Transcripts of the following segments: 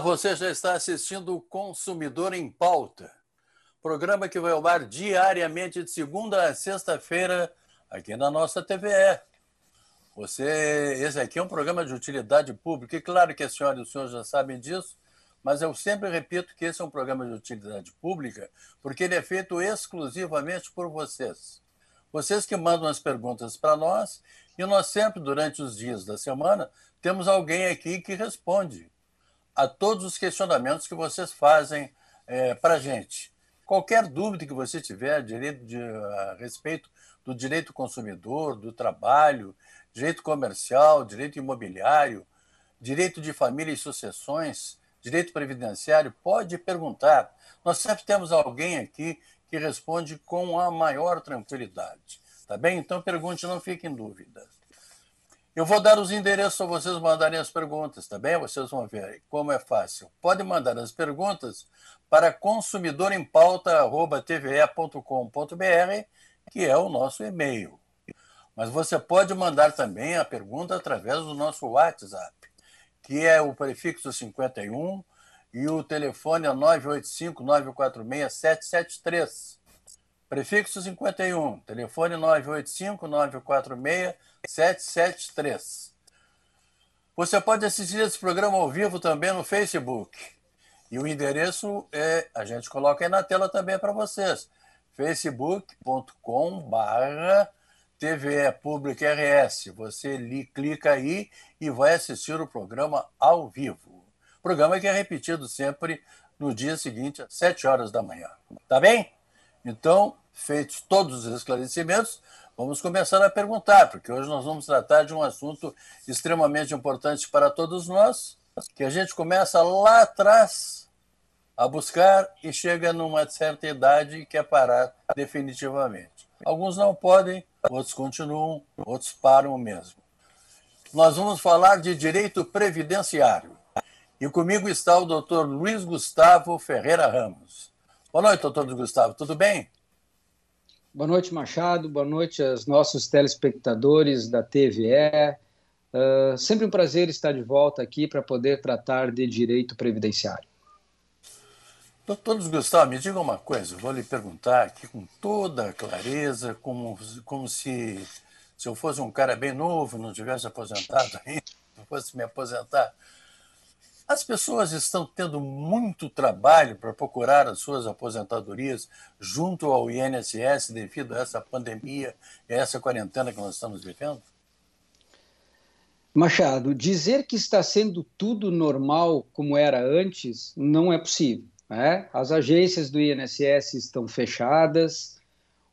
você já está assistindo o Consumidor em Pauta, programa que vai ao ar diariamente de segunda a sexta-feira aqui na nossa TVE. Você, esse aqui é um programa de utilidade pública, e claro que a senhora e o senhor já sabem disso, mas eu sempre repito que esse é um programa de utilidade pública, porque ele é feito exclusivamente por vocês. Vocês que mandam as perguntas para nós, e nós sempre, durante os dias da semana, temos alguém aqui que responde a todos os questionamentos que vocês fazem é, para a gente. Qualquer dúvida que você tiver direito de, a respeito do direito consumidor, do trabalho, direito comercial, direito imobiliário, direito de família e sucessões, direito previdenciário, pode perguntar. Nós sempre temos alguém aqui que responde com a maior tranquilidade. Tá bem? Então pergunte, não fique em dúvida. Eu vou dar os endereços para vocês mandarem as perguntas, tá bem? Vocês vão ver como é fácil. Pode mandar as perguntas para consumidorempauta.tve.com.br, que é o nosso e-mail. Mas você pode mandar também a pergunta através do nosso WhatsApp, que é o prefixo 51 e o telefone é 985-946-773. Prefixo 51, telefone 985-946-773. 773. Você pode assistir esse programa ao vivo também no Facebook. E o endereço é, a gente coloca aí na tela também para vocês. facebook.com barra TVE RS. Você li, clica aí e vai assistir o programa ao vivo. Programa que é repetido sempre no dia seguinte, às 7 horas da manhã. Tá bem? Então, feitos todos os esclarecimentos, Vamos começar a perguntar, porque hoje nós vamos tratar de um assunto extremamente importante para todos nós, que a gente começa lá atrás a buscar e chega numa certa idade que é parar definitivamente. Alguns não podem, outros continuam, outros param mesmo. Nós vamos falar de direito previdenciário. E comigo está o doutor Luiz Gustavo Ferreira Ramos. Boa noite, doutor Gustavo, tudo bem? Boa noite, Machado. Boa noite aos nossos telespectadores da TVE. Uh, ah, sempre um prazer estar de volta aqui para poder tratar de direito previdenciário. Doutor Gustavo, me diga uma coisa. vou lhe perguntar aqui com toda clareza, como, como se, se eu fosse um cara bem novo, não tivesse aposentado ainda, não fosse me aposentar. As pessoas estão tendo muito trabalho para procurar as suas aposentadorias junto ao INSS devido a essa pandemia e a essa quarentena que nós estamos vivendo? Machado, dizer que está sendo tudo normal como era antes não é possível. Né? As agências do INSS estão fechadas,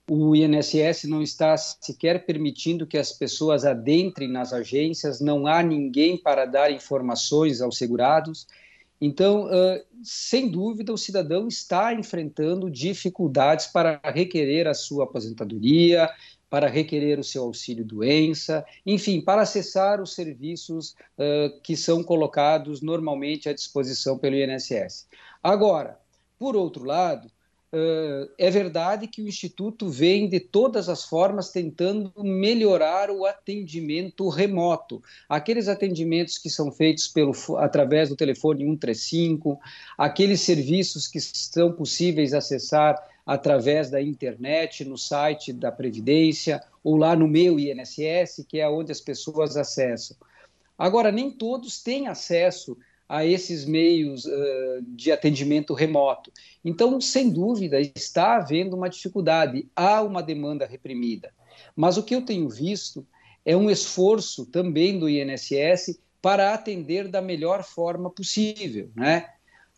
o INSS não está sequer permitindo que as pessoas adentrem nas agências, não há ninguém para dar informações aos segurados. Então, sem dúvida, o cidadão está enfrentando dificuldades para requerer a sua aposentadoria, para requerer o seu auxílio doença, enfim, para acessar os serviços que são colocados normalmente à disposição pelo INSS. Agora, por outro lado, ah, é verdade que o Instituto vem de todas as formas tentando melhorar o atendimento remoto. Aqueles atendimentos que são feitos pelo, através do telefone 135, aqueles serviços que são possíveis acessar através da internet, no site da Previdência ou lá no meu INSS, que é onde as pessoas acessam. Agora, nem todos têm acesso a esses meios uh, de atendimento remoto. Então, sem dúvida, está havendo uma dificuldade, há uma demanda reprimida. Mas o que eu tenho visto é um esforço também do INSS para atender da melhor forma possível, né?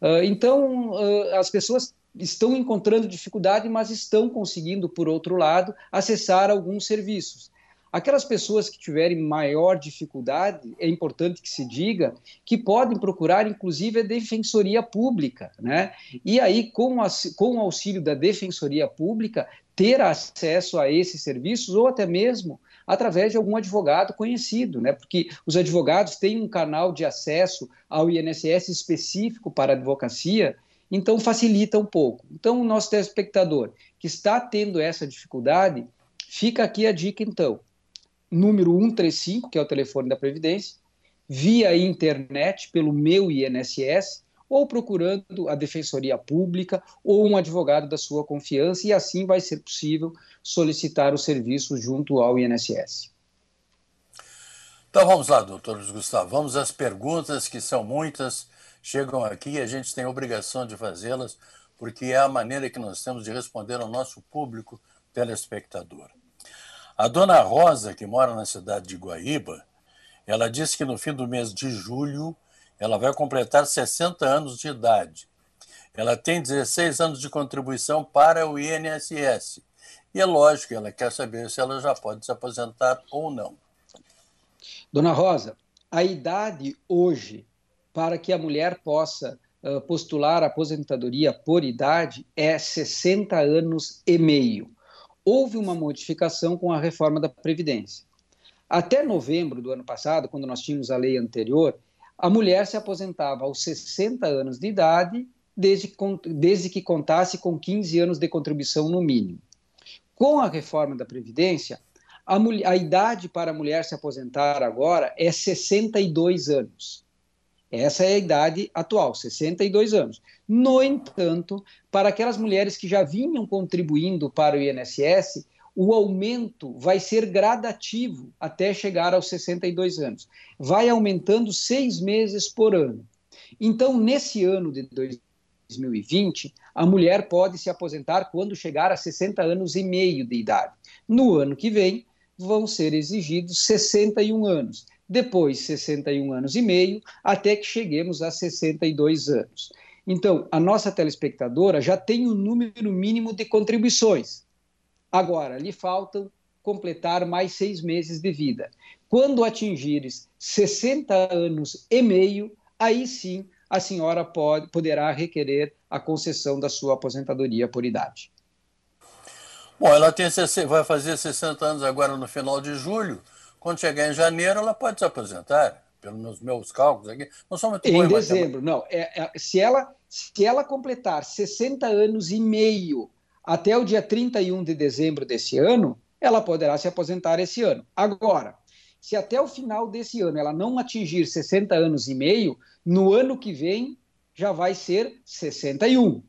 Uh, então, uh, as pessoas estão encontrando dificuldade, mas estão conseguindo, por outro lado, acessar alguns serviços. Aquelas pessoas que tiverem maior dificuldade, é importante que se diga, que podem procurar, inclusive, a Defensoria Pública. Né? E aí, com, a, com o auxílio da Defensoria Pública, ter acesso a esses serviços ou até mesmo através de algum advogado conhecido, né? Porque os advogados têm um canal de acesso ao INSS específico para advocacia, então facilita um pouco. Então, o nosso telespectador que está tendo essa dificuldade, fica aqui a dica então número 135, que é o telefone da Previdência, via internet pelo meu INSS ou procurando a Defensoria Pública ou um advogado da sua confiança, e assim vai ser possível solicitar o serviço junto ao INSS. Então vamos lá, doutor Luiz Gustavo, vamos às perguntas, que são muitas, chegam aqui e a gente tem obrigação de fazê-las, porque é a maneira que nós temos de responder ao nosso público telespectador. A dona Rosa, que mora na cidade de Guaíba, ela disse que no fim do mês de julho ela vai completar 60 anos de idade. Ela tem 16 anos de contribuição para o INSS. E é lógico, ela quer saber se ela já pode se aposentar ou não. Dona Rosa, a idade hoje para que a mulher possa postular a aposentadoria por idade é 60 anos e meio houve uma modificação com a reforma da Previdência. Até novembro do ano passado, quando nós tínhamos a lei anterior, a mulher se aposentava aos 60 anos de idade, desde, desde que contasse com 15 anos de contribuição no mínimo. Com a reforma da Previdência, a, mulher, a idade para a mulher se aposentar agora é 62 anos. Essa é a idade atual, 62 anos. No entanto, para aquelas mulheres que já vinham contribuindo para o INSS, o aumento vai ser gradativo até chegar aos 62 anos. Vai aumentando seis meses por ano. Então, nesse ano de 2020, a mulher pode se aposentar quando chegar a 60 anos e meio de idade. No ano que vem, vão ser exigidos 61 anos depois 61 anos e meio, até que cheguemos a 62 anos. Então, a nossa telespectadora já tem o um número mínimo de contribuições. Agora, lhe faltam completar mais seis meses de vida. Quando atingires 60 anos e meio, aí sim a senhora pode, poderá requerer a concessão da sua aposentadoria por idade. Bom, ela tem, vai fazer 60 anos agora no final de julho. Quando chegar em janeiro, ela pode se aposentar, pelos meus, meus cálculos aqui. Não sou muito Em dezembro, não. É, é, se, ela, se ela completar 60 anos e meio até o dia 31 de dezembro desse ano, ela poderá se aposentar esse ano. Agora, se até o final desse ano ela não atingir 60 anos e meio, no ano que vem já vai ser 61.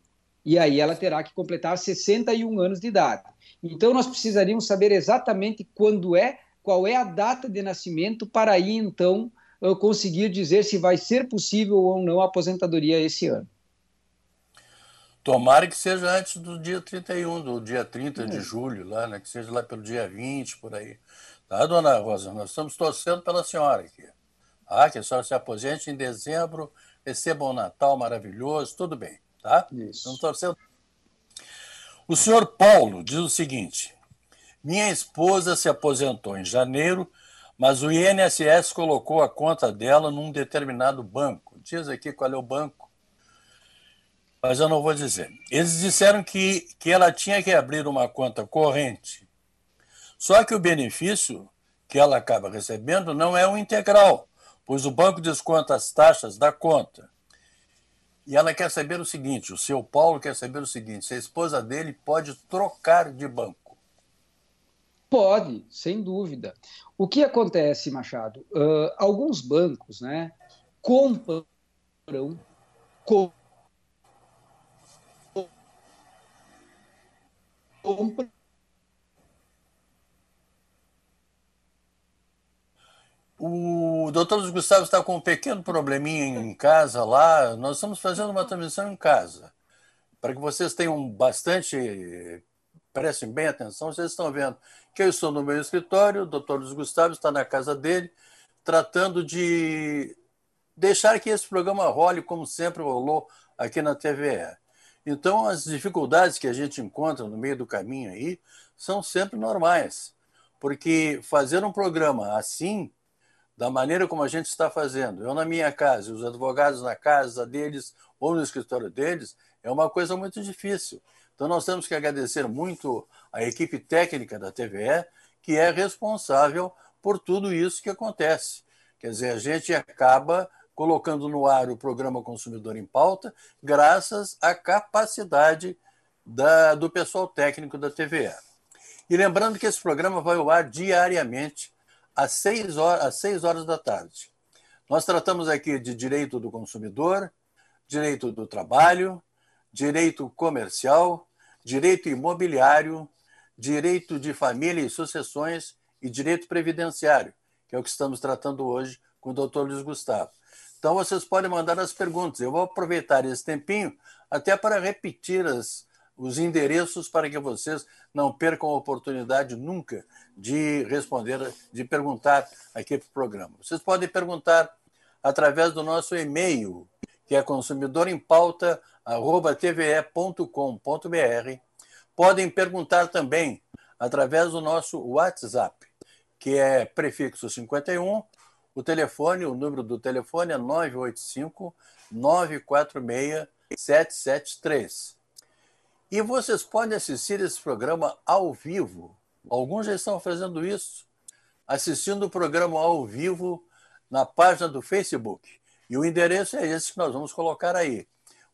E aí ela terá que completar 61 anos de idade. Então nós precisaríamos saber exatamente quando é qual é a data de nascimento para aí então conseguir dizer se vai ser possível ou não a aposentadoria esse ano. Tomara que seja antes do dia 31, do dia 30 é. de hum. julho, lá, né? que seja lá pelo dia 20, por aí. Tá, dona Rosa? Nós estamos torcendo pela senhora aqui. Ah, que a senhora se aposente em dezembro, receba um Natal maravilhoso, tudo bem, tá? Isso. Estamos torcendo. O senhor Paulo diz o seguinte: minha esposa se aposentou em janeiro, mas o INSS colocou a conta dela num determinado banco. Diz aqui qual é o banco, mas eu não vou dizer. Eles disseram que, que ela tinha que abrir uma conta corrente. Só que o benefício que ela acaba recebendo não é o integral, pois o banco desconta as taxas da conta. E ela quer saber o seguinte: o seu Paulo quer saber o seguinte: se a esposa dele pode trocar de banco. Pode, sem dúvida. O que acontece, Machado? Uh, alguns bancos né, compram compram O doutor Gustavo está com um pequeno probleminha em casa lá. Nós estamos fazendo uma transmissão em casa. Para que vocês tenham bastante prestem bem atenção, vocês estão vendo que eu estou no meu escritório, o doutor Luiz Gustavo está na casa dele, tratando de deixar que esse programa role como sempre rolou aqui na TVE. Então, as dificuldades que a gente encontra no meio do caminho aí são sempre normais, porque fazer um programa assim, da maneira como a gente está fazendo, eu na minha casa, os advogados na casa deles ou no escritório deles, é uma coisa muito difícil. Então, nós temos que agradecer muito à equipe técnica da TVE, que é responsável por tudo isso que acontece. Quer dizer, a gente acaba colocando no ar o programa Consumidor em Pauta, graças à capacidade da, do pessoal técnico da TVE. E lembrando que esse programa vai ao ar diariamente às 6 horas, horas da tarde. Nós tratamos aqui de direito do consumidor, direito do trabalho, direito comercial, direito imobiliário, direito de família e sucessões e direito previdenciário, que é o que estamos tratando hoje com o doutor Luiz Gustavo. Então, vocês podem mandar as perguntas. Eu vou aproveitar esse tempinho até para repetir as, os endereços para que vocês não percam a oportunidade nunca de responder, de perguntar aqui para o programa. Vocês podem perguntar através do nosso e-mail, que é consumidorempauta.com tve.com.br. Podem perguntar também através do nosso WhatsApp, que é prefixo 51, o telefone, o número do telefone é 985 946 773. E vocês podem assistir esse programa ao vivo. Alguns já estão fazendo isso, assistindo o programa ao vivo na página do Facebook. E o endereço é esse que nós vamos colocar aí,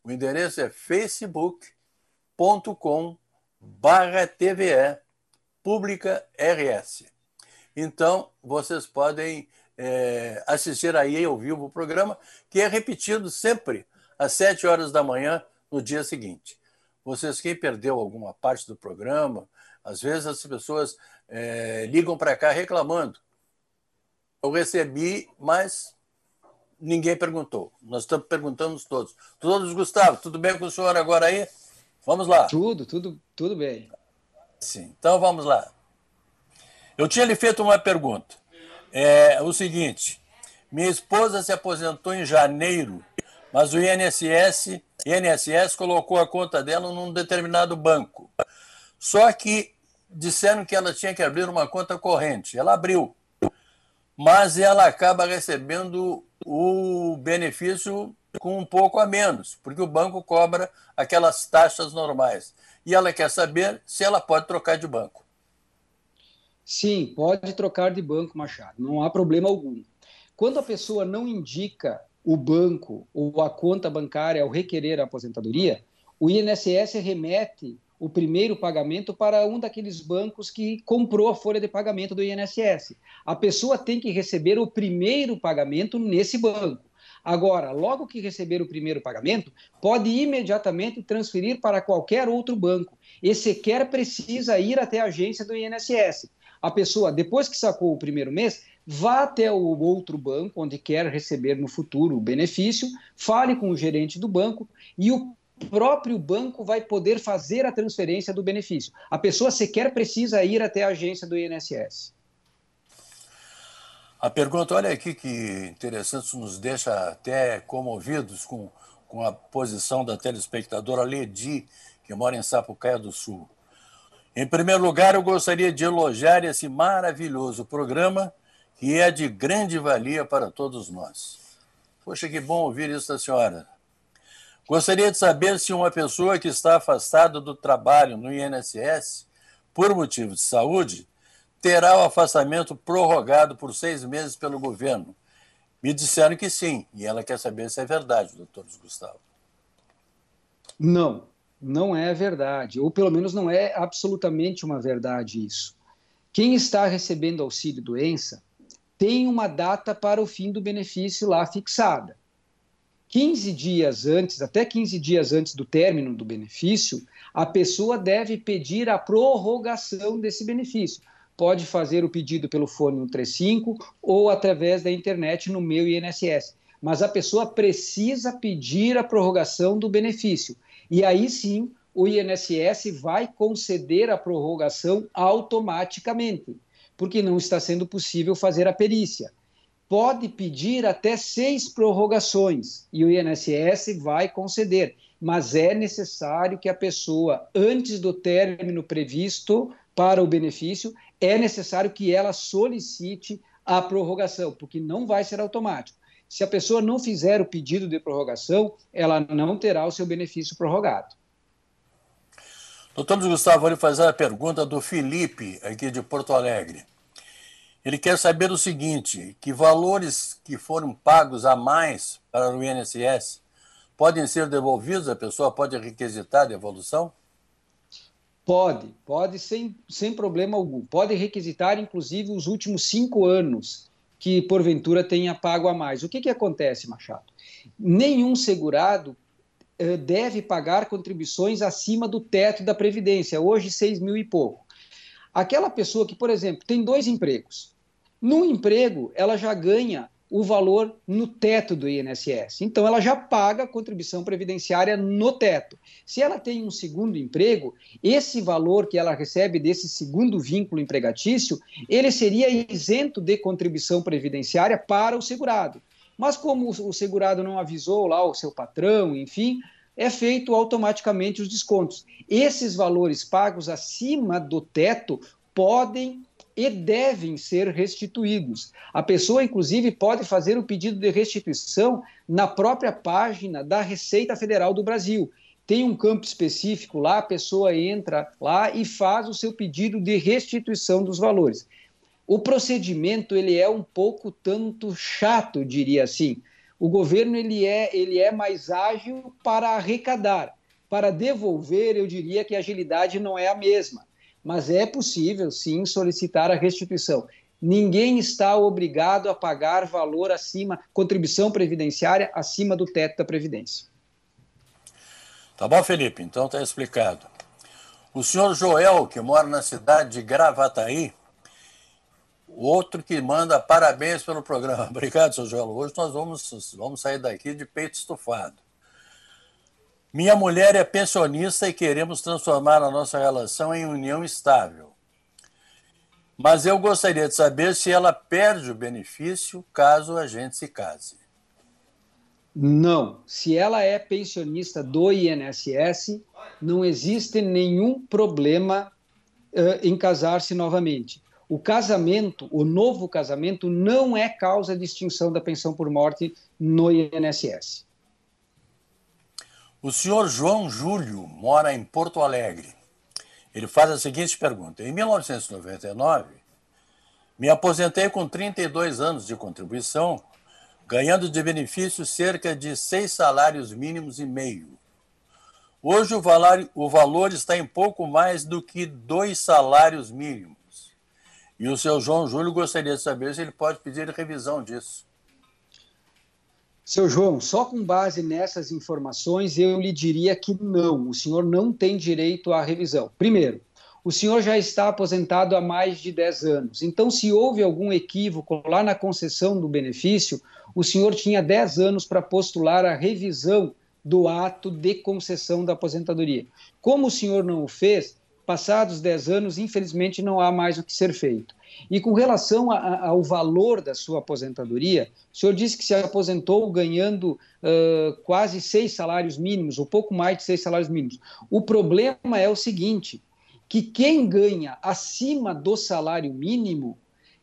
o endereço é facebook.com barra TVE Pública RS. Então, vocês podem é, assistir aí ao vivo o programa, que é repetido sempre às sete horas da manhã no dia seguinte. Vocês, quem perdeu alguma parte do programa, às vezes as pessoas é, ligam para cá reclamando. Eu recebi, mas ninguém perguntou. Nós estamos perguntando todos. Todos, Gustavo, tudo bem com o senhor agora aí? Vamos lá. Tudo, tudo, tudo bem. Sim, então vamos lá. Eu tinha lhe feito uma pergunta. É o seguinte: minha esposa se aposentou em janeiro, mas o INSS, INSS colocou a conta dela num determinado banco. Só que disseram que ela tinha que abrir uma conta corrente. Ela abriu, mas ela acaba recebendo o benefício com um pouco a menos, porque o banco cobra aquelas taxas normais. E ela quer saber se ela pode trocar de banco. Sim, pode trocar de banco, Machado, não há problema algum. Quando a pessoa não indica o banco ou a conta bancária ao requerer a aposentadoria, o INSS remete o primeiro pagamento para um daqueles bancos que comprou a folha de pagamento do INSS. A pessoa tem que receber o primeiro pagamento nesse banco. Agora, logo que receber o primeiro pagamento, pode imediatamente transferir para qualquer outro banco e sequer precisa ir até a agência do INSS. A pessoa, depois que sacou o primeiro mês, vá até o outro banco onde quer receber no futuro o benefício, fale com o gerente do banco e o próprio banco vai poder fazer a transferência do benefício. A pessoa sequer precisa ir até a agência do INSS. A pergunta, olha aqui que interessante, nos deixa até comovidos com, com a posição da telespectadora Ledi, que mora em Sapucaia do Sul. Em primeiro lugar, eu gostaria de elogiar esse maravilhoso programa que é de grande valia para todos nós. Poxa, que bom ouvir isso da senhora. Gostaria de saber se uma pessoa que está afastada do trabalho no INSS por motivo de saúde terá o afastamento prorrogado por seis meses pelo governo. Me disseram que sim, e ela quer saber se é verdade, doutor Gustavo. Não, não é verdade, ou pelo menos não é absolutamente uma verdade isso. Quem está recebendo auxílio doença tem uma data para o fim do benefício lá fixada. 15 dias antes, até 15 dias antes do término do benefício, a pessoa deve pedir a prorrogação desse benefício. Pode fazer o pedido pelo fone 135 ou através da internet no meu INSS. Mas a pessoa precisa pedir a prorrogação do benefício. E aí sim, o INSS vai conceder a prorrogação automaticamente, porque não está sendo possível fazer a perícia pode pedir até seis prorrogações e o INSS vai conceder, mas é necessário que a pessoa, antes do término previsto para o benefício, é necessário que ela solicite a prorrogação, porque não vai ser automático. Se a pessoa não fizer o pedido de prorrogação, ela não terá o seu benefício prorrogado. Doutor Gustavo, vou lhe fazer a pergunta do Felipe, aqui de Porto Alegre. Ele quer saber o seguinte: que valores que foram pagos a mais para o INSS podem ser devolvidos? A pessoa pode requisitar devolução? Pode, pode sem, sem problema algum. Pode requisitar, inclusive, os últimos cinco anos que, porventura, tenha pago a mais. O que, que acontece, Machado? Nenhum segurado eh, deve pagar contribuições acima do teto da Previdência, hoje seis mil e pouco. Aquela pessoa que, por exemplo, tem dois empregos, no emprego, ela já ganha o valor no teto do INSS. Então, ela já paga a contribuição previdenciária no teto. Se ela tem um segundo emprego, esse valor que ela recebe desse segundo vínculo empregatício, ele seria isento de contribuição previdenciária para o segurado. Mas como o segurado não avisou lá o seu patrão, enfim, é feito automaticamente os descontos. Esses valores pagos acima do teto podem e devem ser restituídos. A pessoa, inclusive, pode fazer o pedido de restituição na própria página da Receita Federal do Brasil. Tem um campo específico lá, a pessoa entra lá e faz o seu pedido de restituição dos valores. O procedimento ele é um pouco tanto chato, diria assim. O governo ele é, ele é mais ágil para arrecadar, para devolver, eu diria que a agilidade não é a mesma mas é possível, sim, solicitar a restituição. Ninguém está obrigado a pagar valor acima, contribuição previdenciária acima do teto da Previdência. Tá bom, Felipe? Então tá explicado. O senhor Joel, que mora na cidade de Gravataí, outro que manda parabéns pelo programa. Obrigado, senhor Joel. Hoje nós vamos, vamos sair daqui de peito estufado. Minha mulher é pensionista e queremos transformar a nossa relação em união estável. Mas eu gostaria de saber se ela perde o benefício caso a gente se case. Não. Se ela é pensionista do INSS, não existe nenhum problema uh, em casar-se novamente. O casamento, o novo casamento, não é causa de extinção da pensão por morte no INSS. O senhor João Júlio mora em Porto Alegre. Ele faz a seguinte pergunta: Em 1999, me aposentei com 32 anos de contribuição, ganhando de benefício cerca de seis salários mínimos e meio. Hoje o valor, o valor está em pouco mais do que dois salários mínimos. E o seu João Júlio gostaria de saber se ele pode pedir revisão disso. Seu João, só com base nessas informações eu lhe diria que não, o senhor não tem direito à revisão. Primeiro, o senhor já está aposentado há mais de 10 anos. Então, se houve algum equívoco lá na concessão do benefício, o senhor tinha 10 anos para postular a revisão do ato de concessão da aposentadoria. Como o senhor não o fez, passados 10 anos, infelizmente, não há mais o que ser feito. E com relação a, a, ao valor da sua aposentadoria, o senhor disse que se aposentou ganhando uh, quase seis salários mínimos, ou pouco mais de seis salários mínimos. O problema é o seguinte: que quem ganha acima do salário mínimo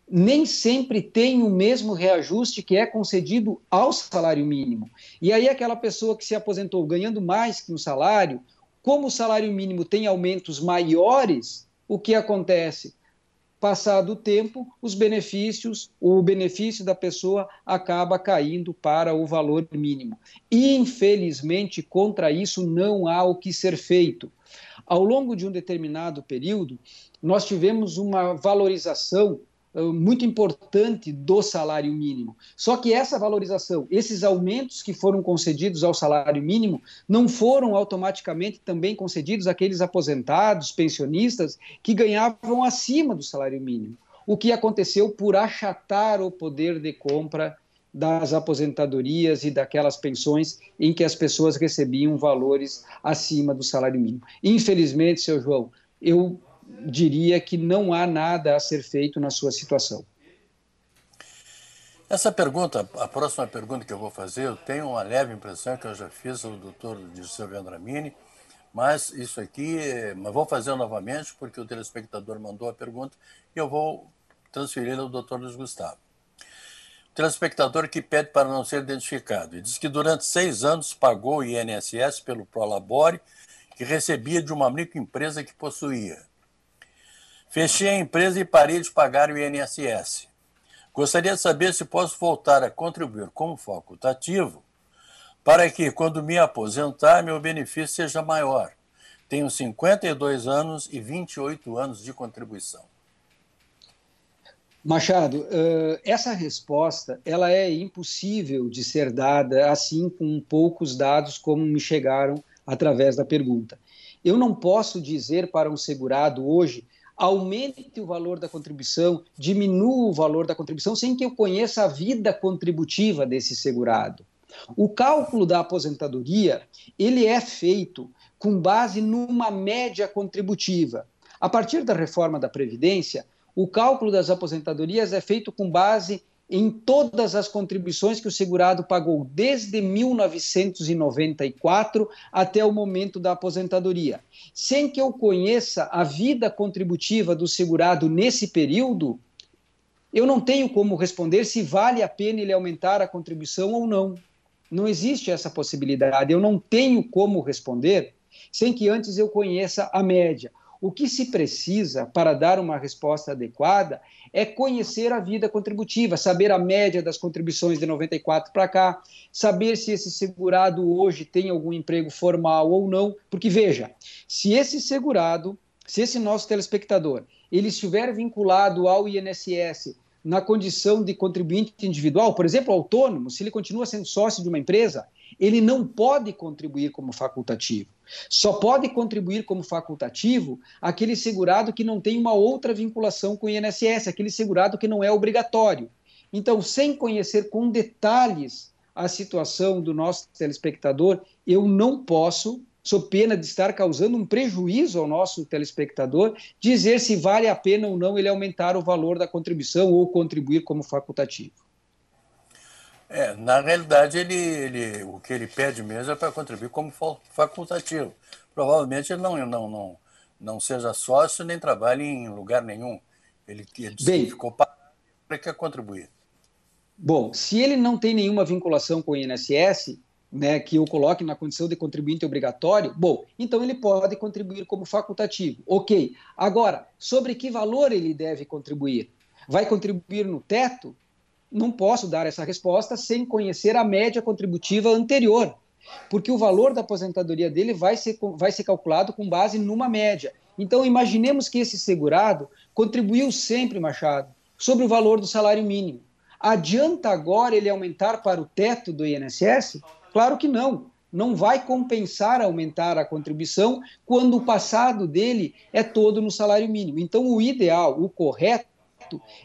nem sempre tem o mesmo reajuste que é concedido ao salário mínimo. E aí, aquela pessoa que se aposentou ganhando mais que um salário, como o salário mínimo tem aumentos maiores, o que acontece? Passado o tempo, os benefícios, o benefício da pessoa acaba caindo para o valor mínimo. Infelizmente, contra isso não há o que ser feito. Ao longo de um determinado período, nós tivemos uma valorização ah, muito importante do salário mínimo. Só que essa valorização, esses aumentos que foram concedidos ao salário mínimo, não foram automaticamente também concedidos àqueles aposentados, pensionistas, que ganhavam acima do salário mínimo. O que aconteceu por achatar o poder de compra das aposentadorias e daquelas pensões em que as pessoas recebiam valores acima do salário mínimo. Infelizmente, seu João, eu diria que não há nada a ser feito na sua situação. Essa pergunta, a próxima pergunta que eu vou fazer, eu tenho uma leve impressão que eu já fiz ao doutor Dirceu Vendramini, mas isso aqui, mas vou fazer novamente porque o telespectador mandou a pergunta e eu vou transferir ao doutor Luiz Gustavo. O telespectador que pede para não ser identificado e diz que durante seis anos pagou o INSS pelo Prolabore que recebia de uma microempresa que possuía. Fechei a empresa e parei de pagar o INSS. Gostaria de saber se posso voltar a contribuir como facultativo para que, quando me aposentar, meu benefício seja maior. Tenho 52 anos e 28 anos de contribuição. Machado, eh, essa resposta ela é impossível de ser dada assim com poucos dados como me chegaram através da pergunta. Eu não posso dizer para um segurado hoje aumente o valor da contribuição, diminua o valor da contribuição, sem que eu conheça a vida contributiva desse segurado. O cálculo da aposentadoria, ele é feito com base numa média contributiva. A partir da reforma da Previdência, o cálculo das aposentadorias é feito com base em todas as contribuições que o segurado pagou desde 1994 até o momento da aposentadoria. Sem que eu conheça a vida contributiva do segurado nesse período, eu não tenho como responder se vale a pena ele aumentar a contribuição ou não. Não existe essa possibilidade. Eu não tenho como responder sem que antes eu conheça a média. O que se precisa para dar uma resposta adequada é conhecer a vida contributiva, saber a média das contribuições de 94 para cá, saber se esse segurado hoje tem algum emprego formal ou não, porque veja, se esse segurado, se esse nosso telespectador, ele estiver vinculado ao INSS na condição de contribuinte individual, por exemplo, autônomo, se ele continua sendo sócio de uma empresa, ele não pode contribuir como facultativo. Só pode contribuir como facultativo aquele segurado que não tem uma outra vinculação com o INSS, aquele segurado que não é obrigatório. Então, sem conhecer com detalhes a situação do nosso telespectador, eu não posso, sou pena de estar causando um prejuízo ao nosso telespectador, dizer se vale a pena ou não ele aumentar o valor da contribuição ou contribuir como facultativo. É, na realidade, ele, ele, o que ele pede mesmo é para contribuir como facultativo. Provavelmente ele não, não, não, não seja sócio nem trabalhe em lugar nenhum. Ele, ele Bem, ficou para que contribuir. Bom, se ele não tem nenhuma vinculação com o INSS, né, que o coloque na condição de contribuinte obrigatório, bom, então ele pode contribuir como facultativo. Ok. Agora, sobre que valor ele deve contribuir? Vai contribuir no teto? não posso dar essa resposta sem conhecer a média contributiva anterior, porque o valor da aposentadoria dele vai ser, vai ser calculado com base numa média. Então, imaginemos que esse segurado contribuiu sempre, Machado, sobre o valor do salário mínimo. Adianta agora ele aumentar para o teto do INSS? Claro que não. Não vai compensar aumentar a contribuição quando o passado dele é todo no salário mínimo. Então, o ideal, o correto,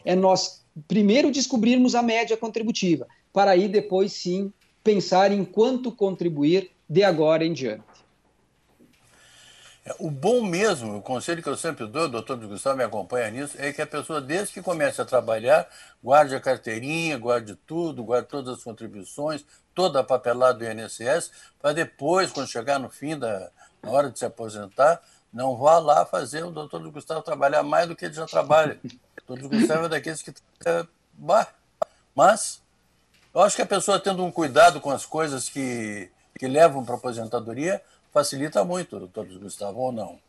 é nós primeiro descobrirmos a média contributiva, para aí depois sim pensar em quanto contribuir de agora em diante. É, o bom mesmo, o conselho que eu sempre dou, o doutor Gustavo me acompanha nisso, é que a pessoa, desde que comece a trabalhar, guarde a carteirinha, guarde tudo, guarde todas as contribuições, toda a papelada do INSS, para depois, quando chegar no fim da hora de se aposentar, não vá lá fazer o doutor Gustavo trabalhar mais do que ele já trabalha. O doutor Gustavo é daqueles que. Mas eu acho que a pessoa tendo um cuidado com as coisas que, que levam para a aposentadoria facilita muito, doutor Gustavo, ou não?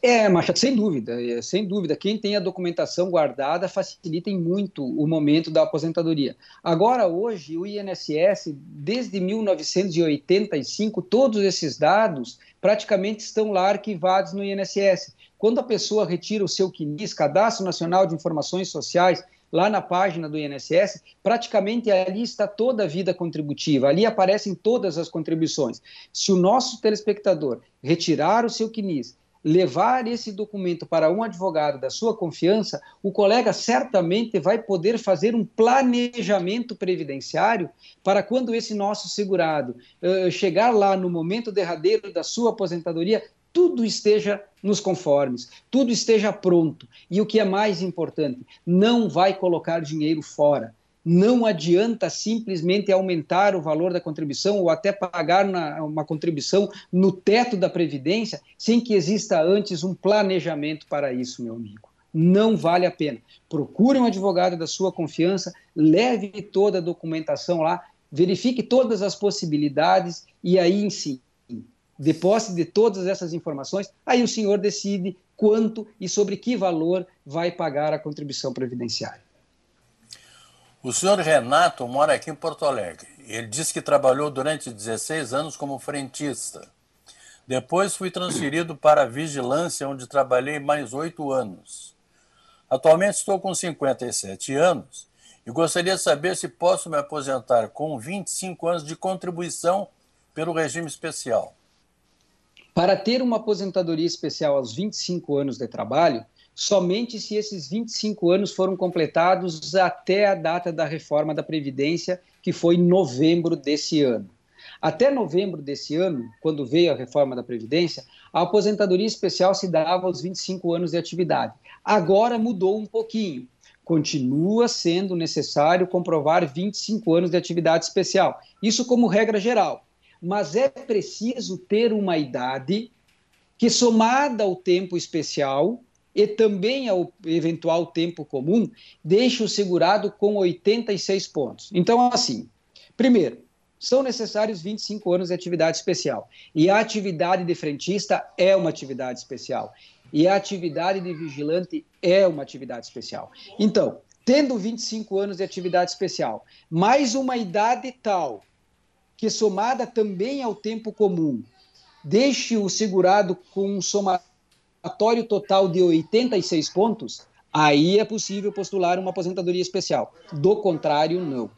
É, Machado, sem dúvida, é, sem dúvida. Quem tem a documentação guardada facilita muito o momento da aposentadoria. Agora, hoje, o INSS, desde 1985, todos esses dados praticamente estão lá arquivados no INSS. Quando a pessoa retira o seu CNIS, Cadastro Nacional de Informações Sociais, lá na página do INSS, praticamente ali está toda a vida contributiva, ali aparecem todas as contribuições. Se o nosso telespectador retirar o seu CNIS levar esse documento para um advogado da sua confiança, o colega certamente vai poder fazer um planejamento previdenciário para quando esse nosso segurado uh, chegar lá no momento derradeiro da sua aposentadoria, tudo esteja nos conformes, tudo esteja pronto. E o que é mais importante, não vai colocar dinheiro fora não adianta simplesmente aumentar o valor da contribuição ou até pagar uma, uma, contribuição no teto da Previdência sem que exista antes um planejamento para isso, meu amigo. Não vale a pena. Procure um advogado da sua confiança, leve toda a documentação lá, verifique todas as possibilidades e aí sim, deposse de todas essas informações, aí o senhor decide quanto e sobre que valor vai pagar a contribuição previdenciária. O senhor Renato mora aqui em Porto Alegre. Ele disse que trabalhou durante 16 anos como frentista. Depois fui transferido para a vigilância, onde trabalhei mais oito anos. Atualmente estou com 57 anos e gostaria de saber se posso me aposentar com 25 anos de contribuição pelo regime especial. Para ter uma aposentadoria especial aos 25 anos de trabalho, somente se esses 25 anos foram completados até a data da reforma da Previdência, que foi novembro desse ano. Até novembro desse ano, quando veio a reforma da Previdência, a aposentadoria especial se dava aos 25 anos de atividade. Agora mudou um pouquinho. Continua sendo necessário comprovar 25 anos de atividade especial. Isso como regra geral. Mas é preciso ter uma idade que, somada ao tempo especial, e também ao é eventual tempo comum, deixa o segurado com 86 pontos. Então, assim, primeiro, são necessários 25 anos de atividade especial. E a atividade de frentista é uma atividade especial. E a atividade de vigilante é uma atividade especial. Então, tendo 25 anos de atividade especial, mais uma idade tal, que somada também ao tempo comum, deixe o segurado com um somatório somatório total de 86 pontos, aí é possível postular uma aposentadoria especial. Do contrário, não.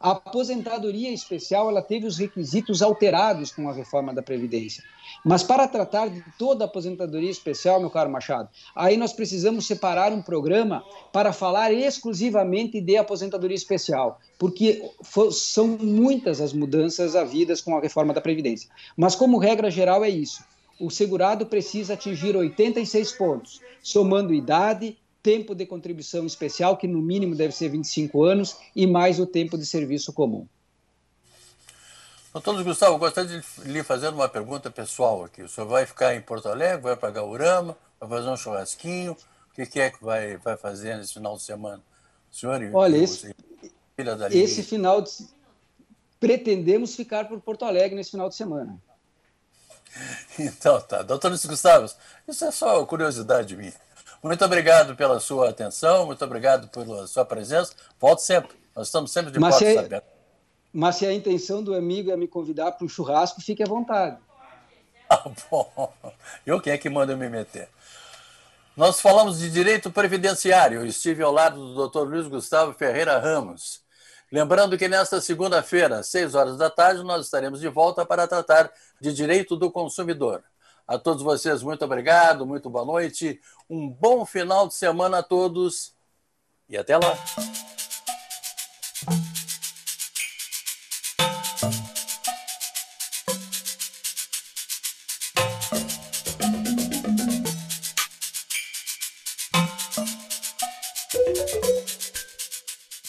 A aposentadoria especial ela teve os requisitos alterados com a reforma da Previdência. Mas para tratar de toda a aposentadoria especial, meu caro Machado, aí nós precisamos separar um programa para falar exclusivamente de aposentadoria especial, porque são muitas as mudanças havidas com a reforma da Previdência. Mas, como regra geral, é isso o segurado precisa atingir 86 pontos, somando idade, tempo de contribuição especial, que no mínimo deve ser 25 anos, e mais o tempo de serviço comum. Doutor Gustavo, gostaria de lhe fazer uma pergunta pessoal aqui. O senhor vai ficar em Porto Alegre, vai o Rama, vai fazer um churrasquinho? O que, é que vai, vai fazer nesse final de semana? O senhor e Olha, esse, você, esse final de... Pretendemos ficar por Porto Alegre nesse final de semana. Então tá, doutor Luiz Gustavo, isso é só curiosidade minha. Muito obrigado pela sua atenção, muito obrigado pela sua presença. Volto sempre, nós estamos sempre de mas portas se é- abertas. Mas se a intenção do amigo é me convidar para um churrasco, fique à vontade. Ah, bom, eu quem é que manda eu me meter? Nós falamos de direito previdenciário. Eu estive ao lado do doutor Luiz Gustavo Ferreira Ramos Lembrando que nesta segunda-feira, às 6 horas da tarde, nós estaremos de volta para tratar de direito do consumidor. A todos vocês, muito obrigado, muito boa noite, um bom final de semana a todos e até lá!